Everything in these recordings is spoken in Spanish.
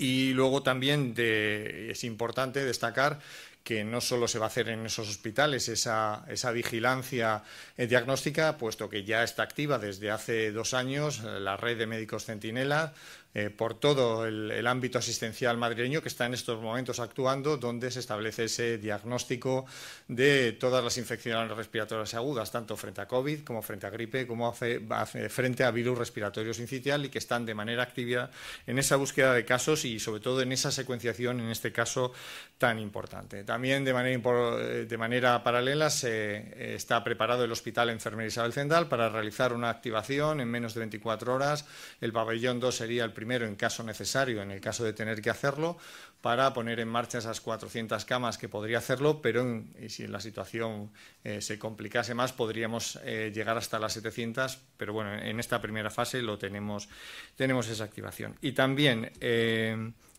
Y luego también es importante destacar que no solo se va a hacer en esos hospitales esa, esa vigilancia eh, diagnóstica, puesto que ya está activa desde hace dos años eh, la red de médicos Centinela... Eh, por todo el, ámbito asistencial madrileño que está en estos momentos actuando, donde se establece ese diagnóstico de todas las infecciones respiratorias agudas, tanto frente a COVID como frente a gripe, como frente a virus respiratorios sincitial y que están de manera activa en esa búsqueda de casos y sobre todo en esa secuenciación, en este caso tan importante. También de manera, eh, de manera paralela se eh, está preparado el Hospital Enfermerizado Isabel Zendal para realizar una activación en menos de 24 horas. El pabellón 2 sería el primero en caso necesario, en el caso de tener que hacerlo, para poner en marcha esas 400 camas que podría hacerlo, pero en, si la situación eh, se complicase más podríamos llegar hasta las 700, pero bueno, en esta primera fase lo tenemos, tenemos esa activación. Y también,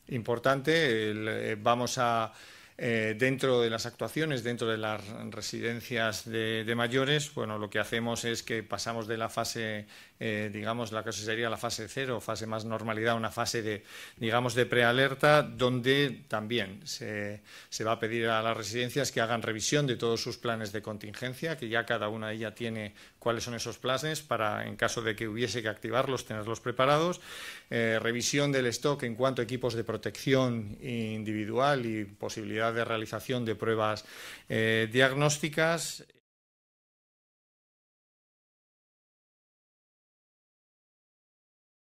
importante, vamos a eh, dentro de las actuaciones, dentro de las residencias de, mayores, bueno, lo que hacemos es que pasamos de la fase, eh, digamos, la que sería la fase cero, fase más normalidad, una fase de, digamos, de prealerta, donde también se, va a pedir a las residencias que hagan revisión de todos sus planes de contingencia, que ya cada una de ellas tiene cuáles son esos planes para, en caso de que hubiese que activarlos, tenerlos preparados, eh, revisión del stock en cuanto a equipos de protección individual y posibilidad de realización de pruebas eh, diagnósticas.